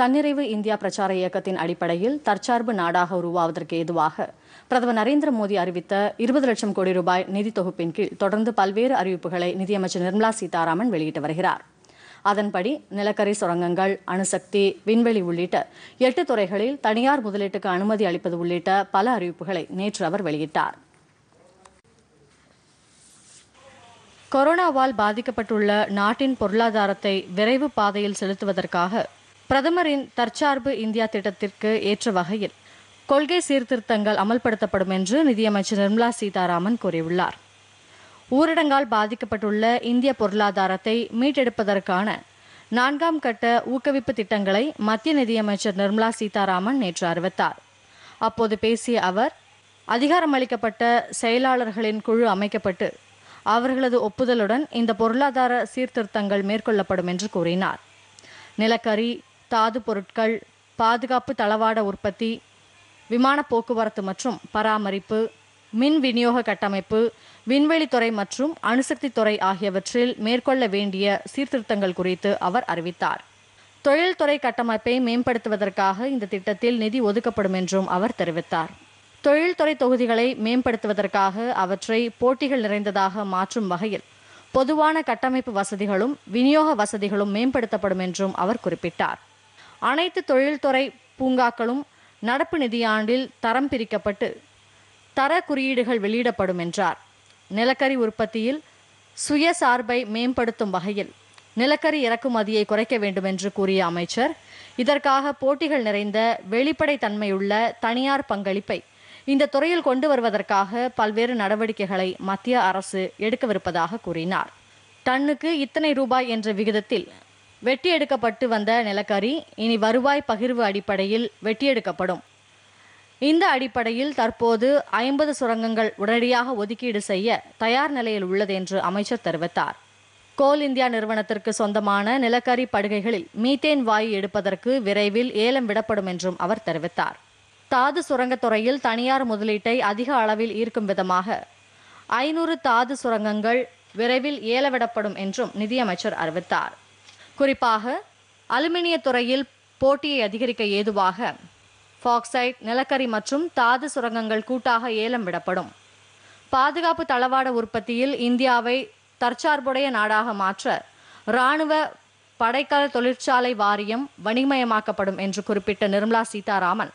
தன்னிறைவு இந்தியா பிரச்சார இயக்கத்தின் அடிப்படையில் தற்சார்பு நாடாக உருவாவதற்கு ஏதுவாக பிரதமர் நரேந்திர மோடி அறிவித்த இருபது லட்சம் கோடி ரூபாய் நிதி தொகுப்பின் கீழ் தொடர்ந்து பல்வேறு அறிவிப்புகளை நிதியமைச்சர் நிர்மலா சீதாராமன் வெளியிட்டு வருகிறார் அதன்படி நிலக்கரி சுரங்கங்கள் அணுசக்தி விண்வெளி உள்ளிட்ட எட்டு துறைகளில் தனியார் முதலீட்டுக்கு அனுமதி அளிப்பது உள்ளிட்ட பல அறிவிப்புகளை நேற்று அவர் வெளியிட்டார் கொரோனாவால் பாதிக்கப்பட்டுள்ள நாட்டின் பொருளாதாரத்தை விரைவு பாதையில் செலுத்துவதற்காக பிரதமரின் தற்சார்பு இந்தியா திட்டத்திற்கு ஏற்ற வகையில் கொள்கை சீர்திருத்தங்கள் அமல்படுத்தப்படும் என்று நிதியமைச்சர் நிர்மலா சீதாராமன் கூறியுள்ளார் ஊரடங்கால் பாதிக்கப்பட்டுள்ள இந்திய பொருளாதாரத்தை மீட்டெடுப்பதற்கான நான்காம் கட்ட ஊக்குவிப்பு திட்டங்களை மத்திய நிதியமைச்சர் நிர்மலா சீதாராமன் நேற்று அறிவித்தார் அப்போது பேசிய அவர் அதிகாரமளிக்கப்பட்ட செயலாளர்களின் குழு அமைக்கப்பட்டு அவர்களது ஒப்புதலுடன் இந்த பொருளாதார சீர்திருத்தங்கள் மேற்கொள்ளப்படும் என்று கூறினார் நிலக்கரி தாது பொருட்கள் பாதுகாப்பு தளவாட உற்பத்தி விமான போக்குவரத்து மற்றும் பராமரிப்பு மின் விநியோக கட்டமைப்பு விண்வெளித்துறை மற்றும் அணுசக்தித்துறை ஆகியவற்றில் மேற்கொள்ள வேண்டிய சீர்திருத்தங்கள் குறித்து அவர் அறிவித்தார் தொழில்துறை கட்டமைப்பை மேம்படுத்துவதற்காக இந்த திட்டத்தில் நிதி ஒதுக்கப்படும் என்றும் அவர் தெரிவித்தார் தொழில்துறை தொகுதிகளை மேம்படுத்துவதற்காக அவற்றை போட்டிகள் நிறைந்ததாக மாற்றும் வகையில் பொதுவான கட்டமைப்பு வசதிகளும் விநியோக வசதிகளும் மேம்படுத்தப்படும் என்றும் அவர் குறிப்பிட்டார் அனைத்து தொழில்துறை பூங்காக்களும் நடப்பு நிதியாண்டில் தரம் பிரிக்கப்பட்டு தர குறியீடுகள் வெளியிடப்படும் என்றார் நிலக்கரி உற்பத்தியில் சுயசார்பை மேம்படுத்தும் வகையில் நிலக்கரி இறக்குமதியை குறைக்க வேண்டும் என்று கூறிய அமைச்சர் இதற்காக போட்டிகள் நிறைந்த வெளிப்படை தன்மையுள்ள தனியார் பங்களிப்பை இந்த துறையில் கொண்டு வருவதற்காக பல்வேறு நடவடிக்கைகளை மத்திய அரசு எடுக்கவிருப்பதாக கூறினார் டன்னுக்கு இத்தனை ரூபாய் என்ற விகிதத்தில் வெட்டி எடுக்கப்பட்டு வந்த நிலக்கரி இனி வருவாய் பகிர்வு அடிப்படையில் வெட்டி எடுக்கப்படும் இந்த அடிப்படையில் தற்போது ஐம்பது சுரங்கங்கள் உடனடியாக ஒதுக்கீடு செய்ய தயார் நிலையில் உள்ளது என்று அமைச்சர் தெரிவித்தார் கோல் இந்தியா நிறுவனத்திற்கு சொந்தமான நிலக்கரி படுகைகளில் மீத்தேன் வாயு எடுப்பதற்கு விரைவில் ஏலம் விடப்படும் என்றும் அவர் தெரிவித்தார் தாது சுரங்கத்துறையில் தனியார் முதலீட்டை அதிக அளவில் ஈர்க்கும் விதமாக ஐநூறு தாது சுரங்கங்கள் விரைவில் ஏலவிடப்படும் என்றும் நிதியமைச்சர் அறிவித்தார் குறிப்பாக அலுமினிய துறையில் போட்டியை அதிகரிக்க ஏதுவாக ஃபாக்சைட் நிலக்கரி மற்றும் தாது சுரங்கங்கள் கூட்டாக ஏலம் விடப்படும் பாதுகாப்பு தளவாட உற்பத்தியில் இந்தியாவை தற்சார்புடைய நாடாக மாற்ற இராணுவ படைக்கல தொழிற்சாலை வாரியம் வணிகமயமாக்கப்படும் என்று குறிப்பிட்ட நிர்மலா சீதாராமன்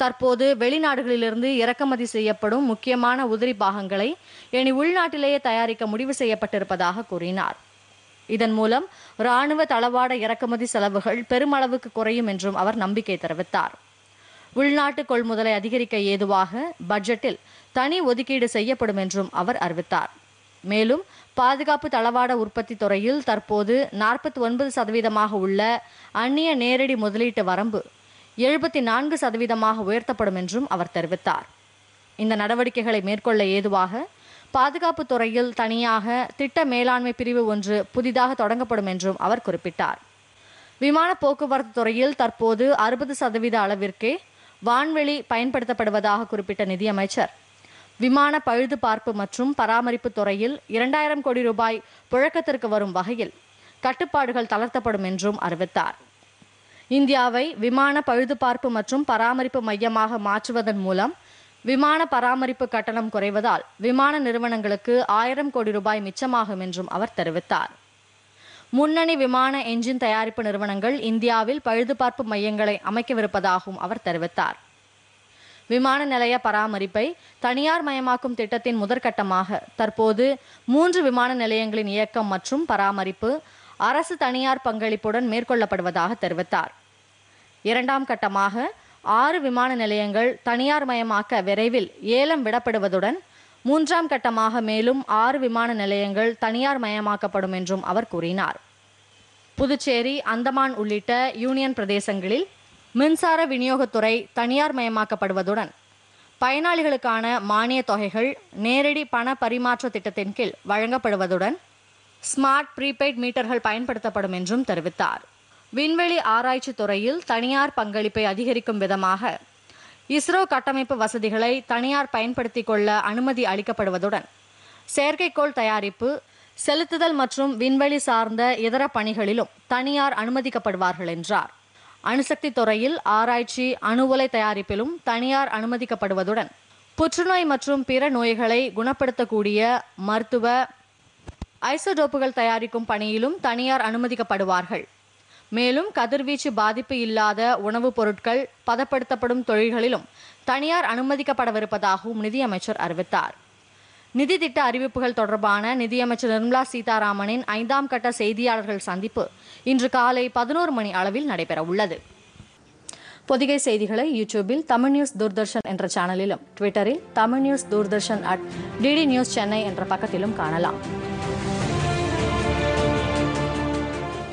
தற்போது வெளிநாடுகளிலிருந்து இறக்குமதி செய்யப்படும் முக்கியமான உதிரி பாகங்களை இனி உள்நாட்டிலேயே தயாரிக்க முடிவு செய்யப்பட்டிருப்பதாக கூறினார் இதன் மூலம் ராணுவ தளவாட இறக்குமதி செலவுகள் பெருமளவுக்கு குறையும் என்றும் அவர் நம்பிக்கை தெரிவித்தார் உள்நாட்டு கொள்முதலை அதிகரிக்க ஏதுவாக பட்ஜெட்டில் தனி ஒதுக்கீடு செய்யப்படும் என்றும் அவர் அறிவித்தார் மேலும் பாதுகாப்பு தளவாட உற்பத்தி துறையில் தற்போது நாற்பத்தி ஒன்பது சதவீதமாக உள்ள அந்நிய நேரடி முதலீட்டு வரம்பு எழுபத்தி நான்கு சதவீதமாக உயர்த்தப்படும் என்றும் அவர் தெரிவித்தார் இந்த நடவடிக்கைகளை மேற்கொள்ள ஏதுவாக பாதுகாப்பு துறையில் தனியாக திட்ட மேலாண்மை பிரிவு ஒன்று புதிதாக தொடங்கப்படும் என்றும் அவர் குறிப்பிட்டார் விமான போக்குவரத்து துறையில் தற்போது அறுபது சதவீத அளவிற்கே வான்வெளி பயன்படுத்தப்படுவதாக குறிப்பிட்ட நிதியமைச்சர் விமான பழுது பார்ப்பு மற்றும் பராமரிப்பு துறையில் இரண்டாயிரம் கோடி ரூபாய் புழக்கத்திற்கு வரும் வகையில் கட்டுப்பாடுகள் தளர்த்தப்படும் என்றும் அறிவித்தார் இந்தியாவை விமான பழுதுபார்ப்பு மற்றும் பராமரிப்பு மையமாக மாற்றுவதன் மூலம் விமான பராமரிப்பு கட்டணம் குறைவதால் விமான நிறுவனங்களுக்கு ஆயிரம் கோடி ரூபாய் மிச்சமாகும் என்றும் அவர் தெரிவித்தார் முன்னணி விமான என்ஜின் தயாரிப்பு நிறுவனங்கள் இந்தியாவில் பழுதுபார்ப்பு மையங்களை அமைக்கவிருப்பதாகவும் அவர் தெரிவித்தார் விமான நிலைய பராமரிப்பை தனியார் மயமாக்கும் திட்டத்தின் முதற்கட்டமாக தற்போது மூன்று விமான நிலையங்களின் இயக்கம் மற்றும் பராமரிப்பு அரசு தனியார் பங்களிப்புடன் மேற்கொள்ளப்படுவதாக தெரிவித்தார் இரண்டாம் கட்டமாக ஆறு விமான நிலையங்கள் தனியார் மயமாக்க விரைவில் ஏலம் விடப்படுவதுடன் மூன்றாம் கட்டமாக மேலும் ஆறு விமான நிலையங்கள் தனியார் மயமாக்கப்படும் என்றும் அவர் கூறினார் புதுச்சேரி அந்தமான் உள்ளிட்ட யூனியன் பிரதேசங்களில் மின்சார விநியோகத்துறை தனியார் மயமாக்கப்படுவதுடன் பயனாளிகளுக்கான மானிய தொகைகள் நேரடி பண பரிமாற்ற திட்டத்தின் கீழ் வழங்கப்படுவதுடன் ஸ்மார்ட் ப்ரீபெய்ட் மீட்டர்கள் பயன்படுத்தப்படும் என்றும் தெரிவித்தார் விண்வெளி ஆராய்ச்சி துறையில் தனியார் பங்களிப்பை அதிகரிக்கும் விதமாக இஸ்ரோ கட்டமைப்பு வசதிகளை தனியார் பயன்படுத்திக் கொள்ள அனுமதி அளிக்கப்படுவதுடன் செயற்கைக்கோள் தயாரிப்பு செலுத்துதல் மற்றும் விண்வெளி சார்ந்த இதர பணிகளிலும் தனியார் அனுமதிக்கப்படுவார்கள் என்றார் அணுசக்தி துறையில் ஆராய்ச்சி அணு உலை தயாரிப்பிலும் தனியார் அனுமதிக்கப்படுவதுடன் புற்றுநோய் மற்றும் பிற நோய்களை குணப்படுத்தக்கூடிய மருத்துவ ஐசோடோப்புகள் தயாரிக்கும் பணியிலும் தனியார் அனுமதிக்கப்படுவார்கள் மேலும் கதிர்வீச்சு பாதிப்பு இல்லாத உணவுப் பொருட்கள் பதப்படுத்தப்படும் தொழில்களிலும் தனியார் அனுமதிக்கப்படவிருப்பதாகவும் நிதியமைச்சர் அறிவித்தார் நிதி திட்ட அறிவிப்புகள் தொடர்பான நிதியமைச்சர் நிர்மலா சீதாராமனின் ஐந்தாம் கட்ட செய்தியாளர்கள் சந்திப்பு இன்று காலை பதினோரு மணி அளவில் நடைபெறவுள்ளது பொதிகை செய்திகளை யூடியூபில் தமிழ் நியூஸ் தூர்தர்ஷன் என்ற சேனலிலும் ட்விட்டரில் Tamil news Doordarshan at DD news Chennai என்ற பக்கத்திலும் காணலாம்